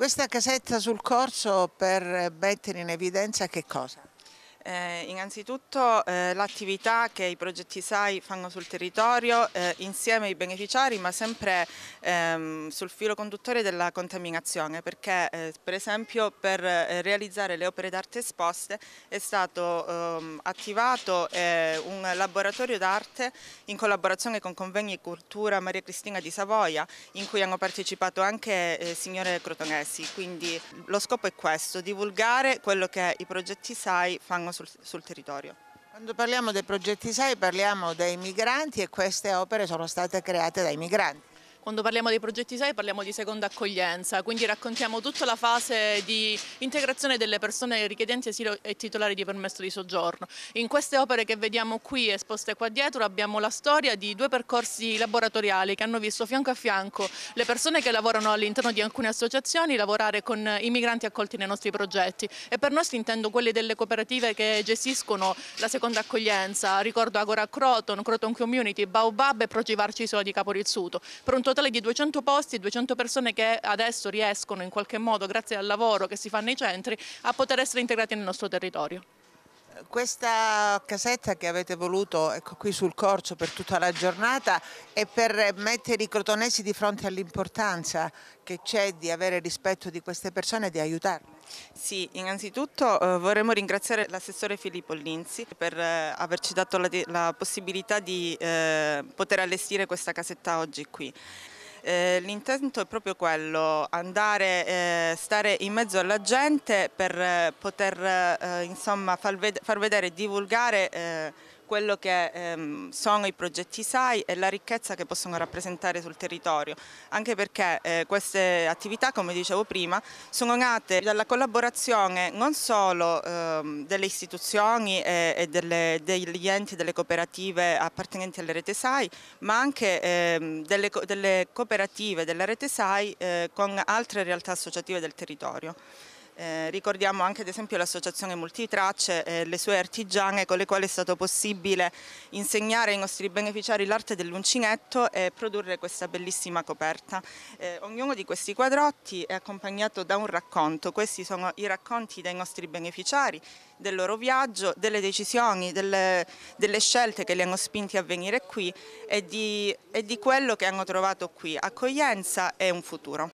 Questa casetta sul corso per mettere in evidenza che cosa? Eh, innanzitutto eh, l'attività che i progetti SAI fanno sul territorio eh, insieme ai beneficiari ma sempre ehm, sul filo conduttore della contaminazione perché eh, per esempio per eh, realizzare le opere d'arte esposte è stato ehm, attivato eh, un laboratorio d'arte in collaborazione con Convegni Cultura Maria Cristina di Savoia in cui hanno partecipato anche signore crotonesi quindi lo scopo è questo, divulgare quello che i progetti SAI fanno sul, sul territorio. Quando parliamo dei progetti SAI parliamo dei migranti e queste opere sono state create dai migranti. Quando parliamo dei progetti SAI parliamo di seconda accoglienza, quindi raccontiamo tutta la fase di integrazione delle persone richiedenti asilo e titolari di permesso di soggiorno. In queste opere che vediamo qui esposte qua dietro abbiamo la storia di due percorsi laboratoriali che hanno visto fianco a fianco le persone che lavorano all'interno di alcune associazioni lavorare con i migranti accolti nei nostri progetti e per noi si intendo quelle delle cooperative che gestiscono la seconda accoglienza, ricordo Agora Croton, Croton Community, Baobab e Progivarci Isola di Caporizzuto. Pronto totale di 200 posti, 200 persone che adesso riescono in qualche modo, grazie al lavoro che si fa nei centri, a poter essere integrati nel nostro territorio questa casetta che avete voluto ecco, qui sul corso per tutta la giornata è per mettere i crotonesi di fronte all'importanza che c'è di avere rispetto di queste persone e di aiutarle. Sì, innanzitutto eh, vorremmo ringraziare l'assessore Filippo Linzi per eh, averci dato la, la possibilità di eh, poter allestire questa casetta oggi qui. Eh, l'intento è proprio quello, andare, eh, stare in mezzo alla gente per eh, poter insomma, far, ved far, vedere e divulgare quello che ehm, sono i progetti SAI e la ricchezza che possono rappresentare sul territorio, anche perché eh, queste attività, come dicevo prima, sono nate dalla collaborazione non solo ehm, delle istituzioni e, e delle, degli enti, delle cooperative appartenenti alla rete SAI, ma anche ehm, delle, delle, cooperative della rete SAI eh, con altre realtà associative del territorio. Eh, ricordiamo anche ad esempio l'associazione Multitracce e eh, le sue artigiane con le quali è stato possibile insegnare ai nostri beneficiari l'arte dell'uncinetto e produrre questa bellissima coperta. Eh, ognuno di questi quadrotti è accompagnato da un racconto, questi sono i racconti dei nostri beneficiari, del loro viaggio, delle decisioni, delle, delle scelte che li hanno spinti a venire qui e di, e di quello che hanno trovato qui, accoglienza e un futuro.